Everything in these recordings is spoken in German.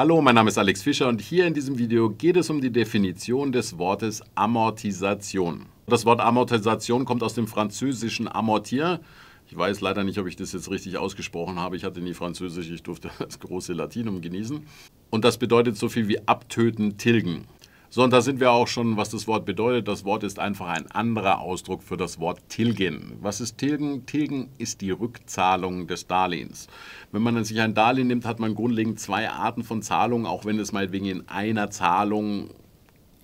Hallo, mein Name ist Alex Fischer und hier in diesem Video geht es um die Definition des Wortes Amortisation. Das Wort Amortisation kommt aus dem französischen amortir. Ich weiß leider nicht, ob ich das jetzt richtig ausgesprochen habe. Ich hatte nie Französisch, ich durfte das große Latinum genießen. Und das bedeutet so viel wie abtöten, tilgen. So, und da sind wir auch schon, was das Wort bedeutet. Das Wort ist einfach ein anderer Ausdruck für das Wort tilgen. Was ist tilgen? Tilgen ist die Rückzahlung des Darlehens. Wenn man sich ein Darlehen nimmt, hat man grundlegend zwei Arten von Zahlungen, auch wenn es meinetwegen in einer Zahlung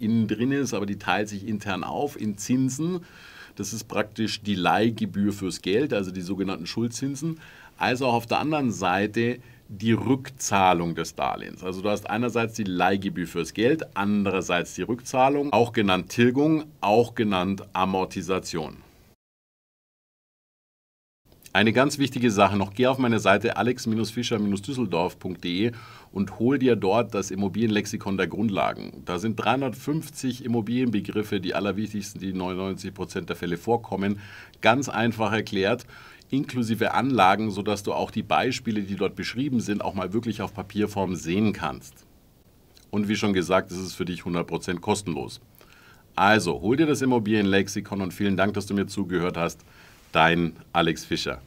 innen drin ist, aber die teilt sich intern auf in Zinsen. Das ist praktisch die Leihgebühr fürs Geld, also die sogenannten Schuldzinsen. Also auch auf der anderen Seite die Rückzahlung des Darlehens. Also du hast einerseits die Leihgebühr fürs Geld, andererseits die Rückzahlung, auch genannt Tilgung, auch genannt Amortisation. Eine ganz wichtige Sache noch, geh auf meine Seite alex-fischer-düsseldorf.de und hol dir dort das Immobilienlexikon der Grundlagen. Da sind 350 Immobilienbegriffe, die allerwichtigsten, die in 99% Prozent der Fälle vorkommen, ganz einfach erklärt inklusive Anlagen, sodass du auch die Beispiele, die dort beschrieben sind, auch mal wirklich auf Papierform sehen kannst. Und wie schon gesagt, ist es für dich 100% kostenlos. Also, hol dir das Immobilienlexikon und vielen Dank, dass du mir zugehört hast dein Alex Fischer.